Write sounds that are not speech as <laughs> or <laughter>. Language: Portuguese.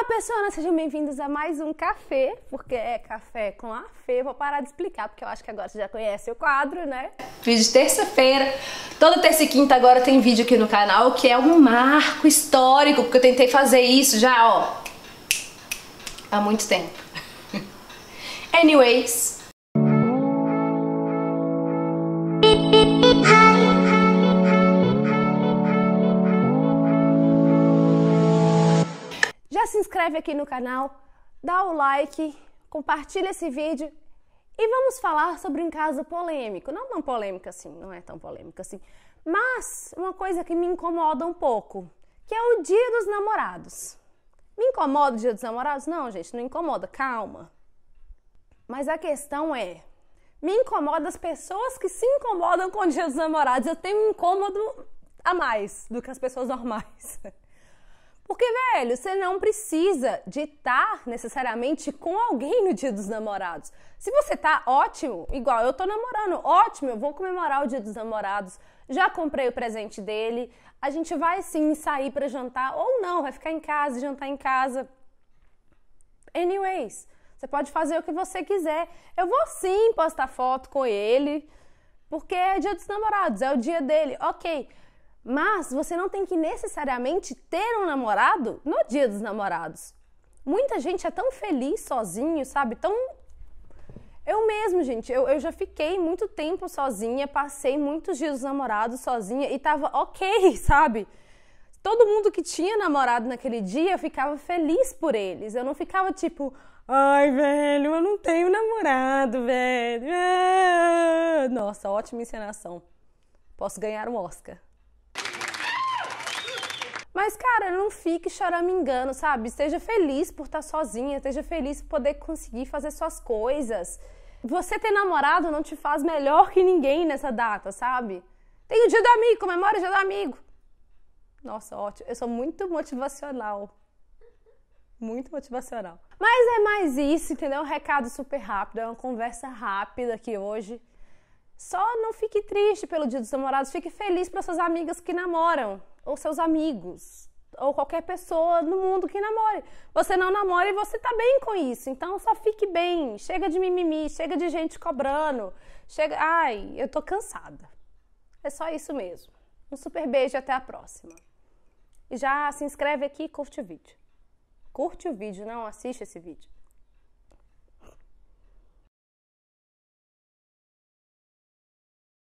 Olá, pessoas! Né? Sejam bem-vindos a mais um café, porque é café com a Fê. Vou parar de explicar, porque eu acho que agora você já conhece o quadro, né? Vídeo de terça-feira. Toda terça e quinta agora tem vídeo aqui no canal, que é um marco histórico, porque eu tentei fazer isso já, ó, há muito tempo. <laughs> Anyways, já se inscreve aqui no canal, dá o like, compartilha esse vídeo e vamos falar sobre um caso polêmico. Não tão polêmico assim, não é tão polêmico assim, mas uma coisa que me incomoda um pouco, que é o Dia dos Namorados. Me incomoda o Dia dos Namorados? Não, gente, não incomoda, calma. Mas a questão é, me incomoda as pessoas que se incomodam com o Dia dos Namorados. Eu tenho um incômodo a mais do que as pessoas normais. <laughs> Porque, velho, você não precisa de estar necessariamente com alguém no dia dos namorados. Se você tá ótimo, igual eu tô namorando, ótimo, eu vou comemorar o dia dos namorados, já comprei o presente dele, a gente vai sim sair para jantar ou não, vai ficar em casa, jantar em casa. Anyways, você pode fazer o que você quiser. Eu vou sim postar foto com ele, porque é dia dos namorados, é o dia dele. OK. Mas você não tem que necessariamente ter um namorado no dia dos namorados. Muita gente é tão feliz sozinho, sabe? Tão. Eu mesmo, gente, eu, eu já fiquei muito tempo sozinha, passei muitos dias dos namorados sozinha e tava ok, <laughs> sabe? Todo mundo que tinha namorado naquele dia, eu ficava feliz por eles. Eu não ficava tipo, ai, velho, eu não tenho namorado, velho. Ah! Nossa, ótima encenação. Posso ganhar um Oscar. Mas, cara, não fique choramingando, sabe? Esteja feliz por estar tá sozinha, esteja feliz por poder conseguir fazer suas coisas. Você ter namorado não te faz melhor que ninguém nessa data, sabe? Tem o dia do amigo, comemora o dia do amigo. Nossa, ótimo. Eu sou muito motivacional. Muito motivacional. Mas é mais isso, entendeu? Um recado super rápido, é uma conversa rápida aqui hoje. Só não fique triste pelo dia dos namorados, fique feliz para suas amigas que namoram, ou seus amigos, ou qualquer pessoa no mundo que namore. Você não namora e você tá bem com isso. Então só fique bem. Chega de mimimi, chega de gente cobrando. Chega, ai, eu tô cansada. É só isso mesmo. Um super beijo e até a próxima. E já se inscreve aqui e curte o vídeo. Curte o vídeo, não assiste esse vídeo.